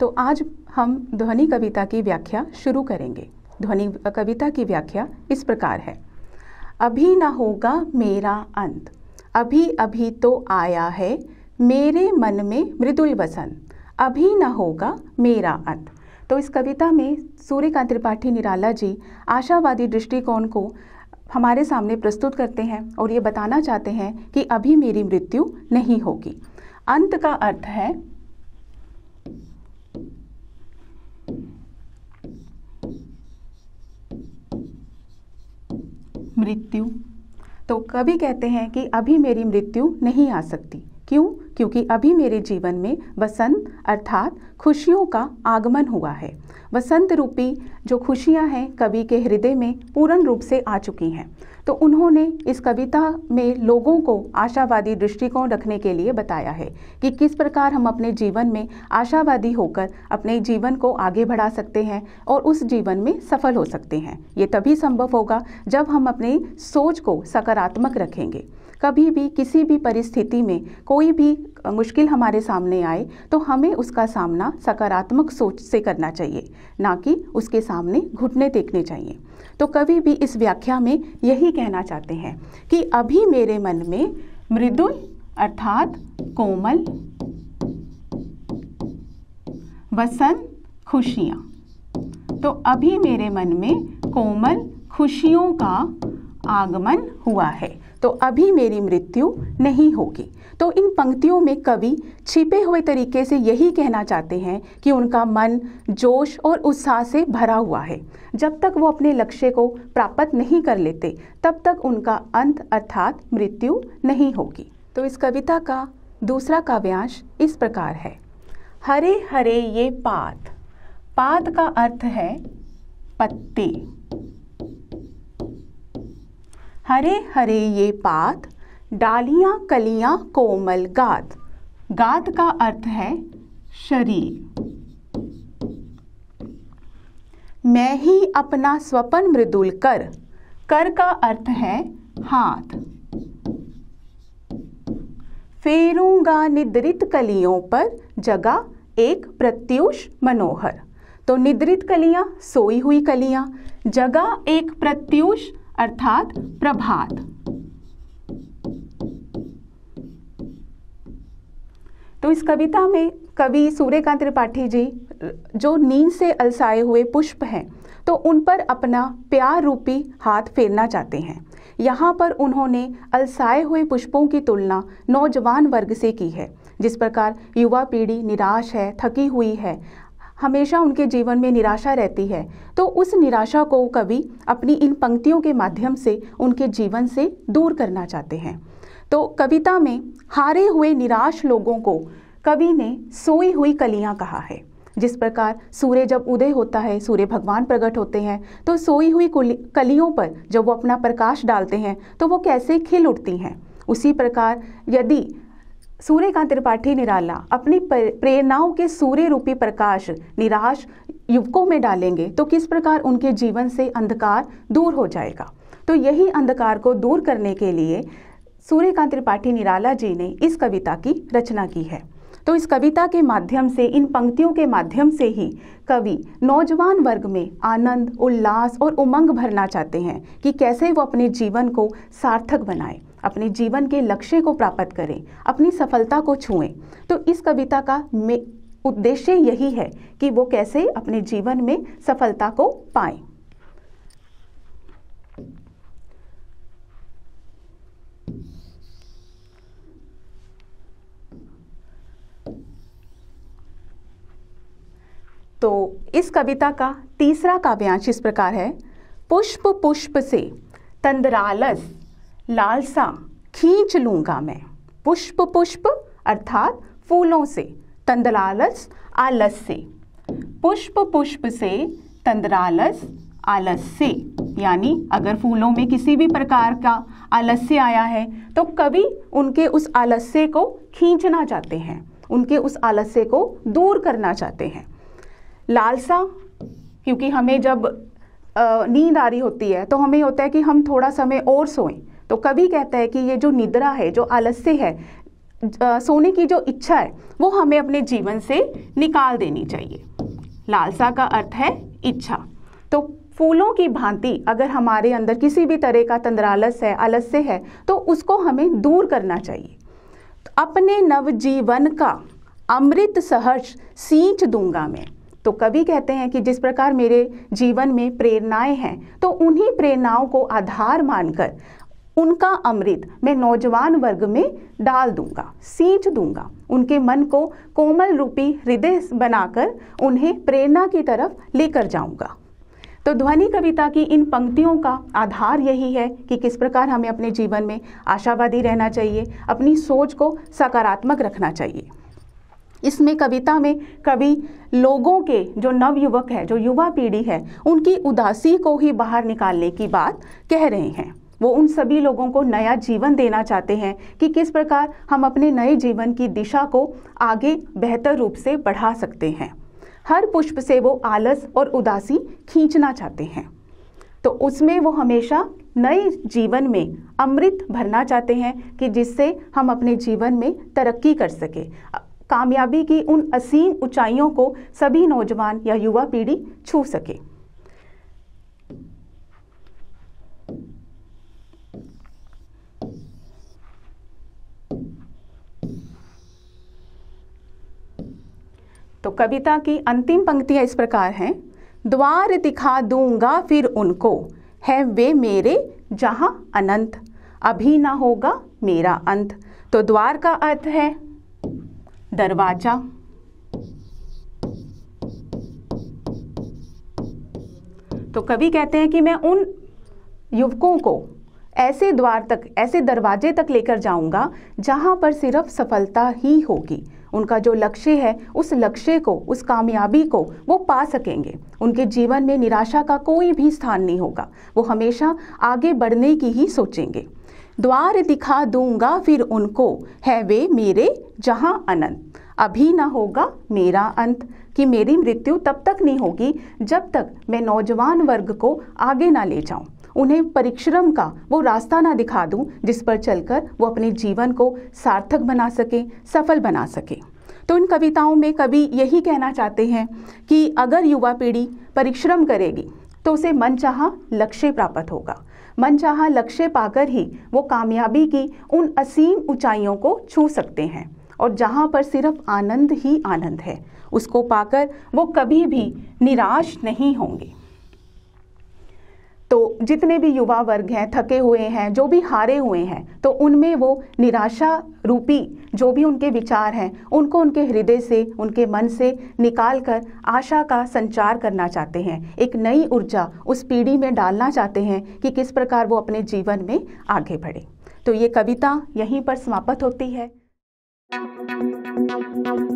तो आज हम ध्वनि कविता की व्याख्या शुरू करेंगे ध्वनि कविता की व्याख्या इस प्रकार है अभी ना होगा मेरा अंत अभी अभी तो आया है मेरे मन में मृदुल वसंत अभी ना होगा मेरा अंत तो इस कविता में सूर्यकांत त्रिपाठी निराला जी आशावादी दृष्टिकोण को हमारे सामने प्रस्तुत करते हैं और ये बताना चाहते हैं कि अभी मेरी मृत्यु नहीं होगी अंत का अर्थ है मृत्यु तो कभी कहते हैं कि अभी मेरी मृत्यु नहीं आ सकती क्यों क्योंकि अभी मेरे जीवन में वसंत अर्थात खुशियों का आगमन हुआ है वसंत रूपी जो खुशियां हैं कवि के हृदय में पूर्ण रूप से आ चुकी हैं तो उन्होंने इस कविता में लोगों को आशावादी दृष्टिकोण रखने के लिए बताया है कि किस प्रकार हम अपने जीवन में आशावादी होकर अपने जीवन को आगे बढ़ा सकते हैं और उस जीवन में सफल हो सकते हैं ये तभी संभव होगा जब हम अपनी सोच को सकारात्मक रखेंगे कभी भी किसी भी परिस्थिति में कोई भी मुश्किल हमारे सामने आए तो हमें उसका सामना सकारात्मक सोच से करना चाहिए ना कि उसके सामने घुटने देखने चाहिए तो कवि भी इस व्याख्या में यही कहना चाहते हैं कि अभी मेरे मन में मृदुल अर्थात कोमल वसन खुशियाँ तो अभी मेरे मन में कोमल खुशियों का आगमन हुआ है तो अभी मेरी मृत्यु नहीं होगी तो इन पंक्तियों में कवि छिपे हुए तरीके से यही कहना चाहते हैं कि उनका मन जोश और उत्साह से भरा हुआ है जब तक वो अपने लक्ष्य को प्राप्त नहीं कर लेते तब तक उनका अंत अर्थात मृत्यु नहीं होगी तो इस कविता का दूसरा काव्यांश इस प्रकार है हरे हरे ये पात पात का अर्थ है पत्ती हरे हरे ये पात डालियां कलियां कोमल गाद गाद का अर्थ है शरीर मैं ही अपना स्वपन मृदुल कर कर का अर्थ है हाथ फेरूंगा निद्रित कलियों पर जगा एक प्रत्युष मनोहर तो निद्रित कलियां सोई हुई कलियां जगा एक प्रत्युष अर्थात प्रभात तो इस कविता में कवि सूर्यकांत त्रिपाठी जी जो नींद से अलसाए हुए पुष्प हैं तो उन पर अपना प्यार रूपी हाथ फेरना चाहते हैं यहाँ पर उन्होंने अलसाए हुए पुष्पों की तुलना नौजवान वर्ग से की है जिस प्रकार युवा पीढ़ी निराश है थकी हुई है हमेशा उनके जीवन में निराशा रहती है तो उस निराशा को कवि अपनी इन पंक्तियों के माध्यम से उनके जीवन से दूर करना चाहते हैं तो कविता में हारे हुए निराश लोगों को कवि ने सोई हुई कलियां कहा है जिस प्रकार सूर्य जब उदय होता है सूर्य भगवान प्रकट होते हैं तो सोई हुई कलियों पर जब वो अपना प्रकाश डालते हैं तो वो कैसे खिल उठती हैं उसी प्रकार यदि सूर्यकांत त्रिपाठी निराला अपनी प्रेरणाओं के सूर्य रूपी प्रकाश निराश युवकों में डालेंगे तो किस प्रकार उनके जीवन से अंधकार दूर हो जाएगा तो यही अंधकार को दूर करने के लिए सूर्यकांत त्रिपाठी निराला जी ने इस कविता की रचना की है तो इस कविता के माध्यम से इन पंक्तियों के माध्यम से ही कवि नौजवान वर्ग में आनंद उल्लास और उमंग भरना चाहते हैं कि कैसे वो अपने जीवन को सार्थक बनाएं अपने जीवन के लक्ष्य को प्राप्त करें अपनी सफलता को छुएं तो इस कविता का उद्देश्य यही है कि वो कैसे अपने जीवन में सफलता को पाएं तो इस कविता का तीसरा काव्यांश इस प्रकार है पुष्प पुष्प से तंद्रालस लालसा खींच लूँगा मैं पुष्प पुष्प अर्थात फूलों से तंदरालस आलस से पुष्प पुष्प से तंदरालस आलस से यानी अगर फूलों में किसी भी प्रकार का आलस्य आया है तो कवि उनके उस आलस्य को खींचना चाहते हैं उनके उस आलस्य को दूर करना चाहते हैं लालसा क्योंकि हमें जब नींद आ रही होती है तो हमें होता है कि हम थोड़ा समय और सोएं तो कभी कहता है कि ये जो निद्रा है जो आलस्य है सोने की जो इच्छा है वो हमें अपने जीवन से निकाल देनी चाहिए लालसा का अर्थ है इच्छा तो फूलों की भांति अगर हमारे अंदर किसी भी तरह का तंद्रालस है आलस्य है तो उसको हमें दूर करना चाहिए तो अपने नवजीवन का अमृत सहर्ष सींच दूंगा मैं तो कवि कहते हैं कि जिस प्रकार मेरे जीवन में प्रेरणाएं हैं तो उन्हीं प्रेरणाओं को आधार मानकर उनका अमृत मैं नौजवान वर्ग में डाल दूंगा सींच दूंगा उनके मन को कोमल रूपी हृदय बनाकर उन्हें प्रेरणा की तरफ लेकर जाऊंगा तो ध्वनि कविता की इन पंक्तियों का आधार यही है कि किस प्रकार हमें अपने जीवन में आशावादी रहना चाहिए अपनी सोच को सकारात्मक रखना चाहिए इसमें कविता में कवि लोगों के जो नवयुवक है जो युवा पीढ़ी है उनकी उदासी को ही बाहर निकालने की बात कह रहे हैं वो उन सभी लोगों को नया जीवन देना चाहते हैं कि किस प्रकार हम अपने नए जीवन की दिशा को आगे बेहतर रूप से बढ़ा सकते हैं हर पुष्प से वो आलस और उदासी खींचना चाहते हैं तो उसमें वो हमेशा नए जीवन में अमृत भरना चाहते हैं कि जिससे हम अपने जीवन में तरक्की कर सके कामयाबी की उन असीम ऊंचाइयों को सभी नौजवान या युवा पीढ़ी छू सके तो कविता की अंतिम पंक्तियाँ इस प्रकार हैं द्वार दिखा दूंगा फिर उनको है वे मेरे जहाँ अनंत अभी ना होगा मेरा अंत तो द्वार का अर्थ है दरवाजा तो कवि कहते हैं कि मैं उन युवकों को ऐसे द्वार तक ऐसे दरवाजे तक लेकर जाऊंगा जहां पर सिर्फ सफलता ही होगी उनका जो लक्ष्य है उस लक्ष्य को उस कामयाबी को वो पा सकेंगे उनके जीवन में निराशा का कोई भी स्थान नहीं होगा वो हमेशा आगे बढ़ने की ही सोचेंगे द्वार दिखा दूंगा फिर उनको है वे मेरे जहाँ अनंत अभी ना होगा मेरा अंत कि मेरी मृत्यु तब तक नहीं होगी जब तक मैं नौजवान वर्ग को आगे ना ले जाऊं उन्हें परिश्रम का वो रास्ता ना दिखा दूं जिस पर चलकर वो अपने जीवन को सार्थक बना सकें सफल बना सकें तो इन कविताओं में कवि यही कहना चाहते हैं कि अगर युवा पीढ़ी परिश्रम करेगी तो उसे मनचाहा लक्ष्य प्राप्त होगा मनचाहा लक्ष्य पाकर ही वो कामयाबी की उन असीम ऊंचाइयों को छू सकते हैं और जहाँ पर सिर्फ आनंद ही आनंद है उसको पाकर वो कभी भी निराश नहीं होंगे जितने भी युवा वर्ग हैं थके हुए हैं जो भी हारे हुए हैं तो उनमें वो निराशा रूपी जो भी उनके विचार हैं उनको उनके हृदय से उनके मन से निकाल कर आशा का संचार करना चाहते हैं एक नई ऊर्जा उस पीढ़ी में डालना चाहते हैं कि किस प्रकार वो अपने जीवन में आगे बढ़े तो ये कविता यहीं पर समाप्त होती है